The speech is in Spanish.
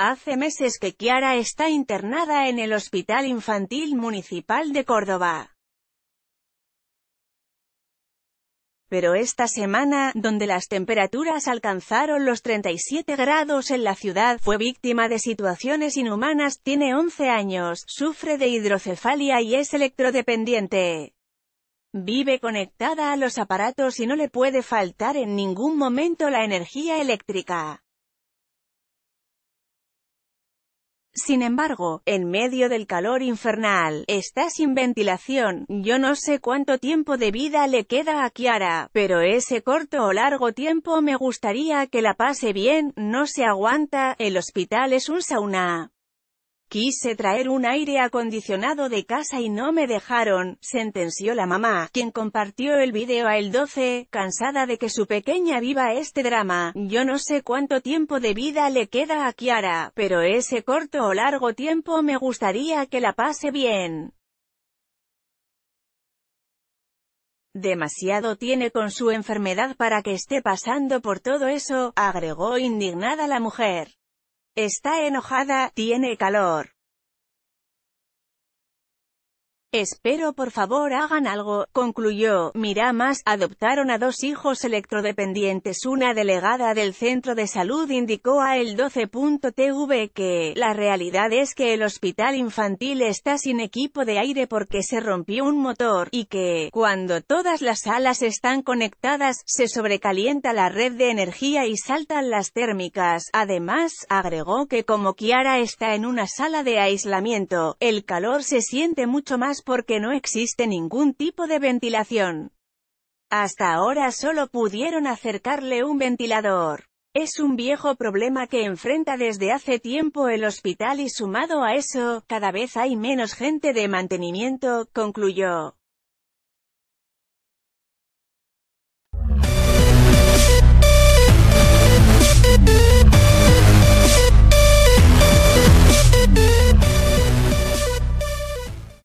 Hace meses que Kiara está internada en el Hospital Infantil Municipal de Córdoba. Pero esta semana, donde las temperaturas alcanzaron los 37 grados en la ciudad, fue víctima de situaciones inhumanas, tiene 11 años, sufre de hidrocefalia y es electrodependiente. Vive conectada a los aparatos y no le puede faltar en ningún momento la energía eléctrica. Sin embargo, en medio del calor infernal, está sin ventilación, yo no sé cuánto tiempo de vida le queda a Kiara, pero ese corto o largo tiempo me gustaría que la pase bien, no se aguanta, el hospital es un sauna. Quise traer un aire acondicionado de casa y no me dejaron, sentenció la mamá, quien compartió el video a el 12, cansada de que su pequeña viva este drama. Yo no sé cuánto tiempo de vida le queda a Kiara, pero ese corto o largo tiempo me gustaría que la pase bien. Demasiado tiene con su enfermedad para que esté pasando por todo eso, agregó indignada la mujer. Está enojada, tiene calor. Espero por favor hagan algo, concluyó. más, adoptaron a dos hijos electrodependientes. Una delegada del centro de salud indicó a el 12.tv que, la realidad es que el hospital infantil está sin equipo de aire porque se rompió un motor, y que, cuando todas las salas están conectadas, se sobrecalienta la red de energía y saltan las térmicas. Además, agregó que como Kiara está en una sala de aislamiento, el calor se siente mucho más porque no existe ningún tipo de ventilación. Hasta ahora solo pudieron acercarle un ventilador. Es un viejo problema que enfrenta desde hace tiempo el hospital y sumado a eso, cada vez hay menos gente de mantenimiento, concluyó.